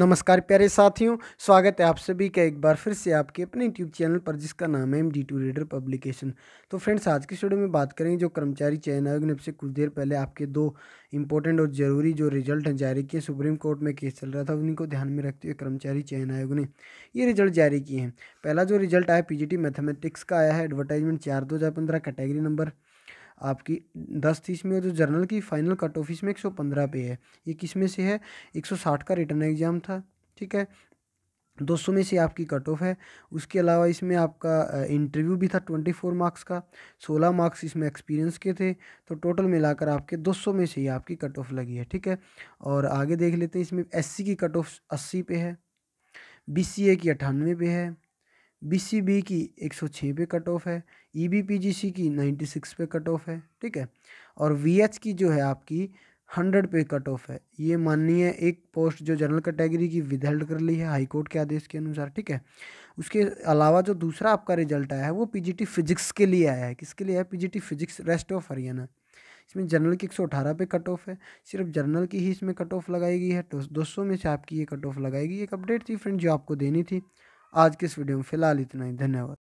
नमस्कार प्यारे साथियों स्वागत है आप सभी का एक बार फिर से आपके अपने यूट्यूब चैनल पर जिसका नाम है M D two reader publication तो फ्रेंड्स आज की स्टूडियो में बात करेंगे जो कर्मचारी चयन आयोग ने अब से कुछ देर पहले आपके दो इंपॉर्टेंट और ज़रूरी जो रिजल्ट हैं जारी किए सुप्रीम कोर्ट में केस चल रहा था उन्हीं को ध्यान में रखते हुए कर्मचारी चयन आयोग ने ये रिजल्ट जारी किए हैं पहला जो रिजल्ट आया पी मैथमेटिक्स का आया है एडवर्टाइजमेंट चार दो कैटेगरी नंबर आपकी दस तीस में जो जर्नल की फाइनल कट ऑफ इसमें एक सौ पंद्रह पे है ये किस में से है एक सौ साठ का रिटर्न एग्जाम था ठीक है दो सौ में से आपकी कट ऑफ है उसके अलावा इसमें आपका इंटरव्यू भी था ट्वेंटी फोर मार्क्स का सोलह मार्क्स इसमें एक्सपीरियंस के थे तो टोटल मिलाकर आपके दो सौ में से ही आपकी कट ऑफ लगी है ठीक है और आगे देख लेते हैं इसमें सी की कट ऑफ अस्सी पे है ए की अठानवे पे है बीसीबी की 106 पे कट ऑफ है ईबीपीजीसी e की 96 पे कट ऑफ है ठीक है और वीएच की जो है आपकी 100 पे कट ऑफ है ये माननीय एक पोस्ट जो जनरल कैटेगरी की विदहेल्ड कर ली है हाई कोर्ट के आदेश के अनुसार ठीक है उसके अलावा जो दूसरा आपका रिजल्ट आया है वो पीजीटी फिजिक्स के लिए आया है किसके लिए है PGT physics rest of Haryana इसमें जनरल की अठारह पे कट ऑफ है सिर्फ जनरल की ही इसमें कट ऑफ लगाई गई है तो दो में से आपकी ये कट ऑफ लगाई गई एक अपडेट थी फ्रेंड जो आपको देनी थी आज के इस वीडियो में फिलहाल इतना ही धन्यवाद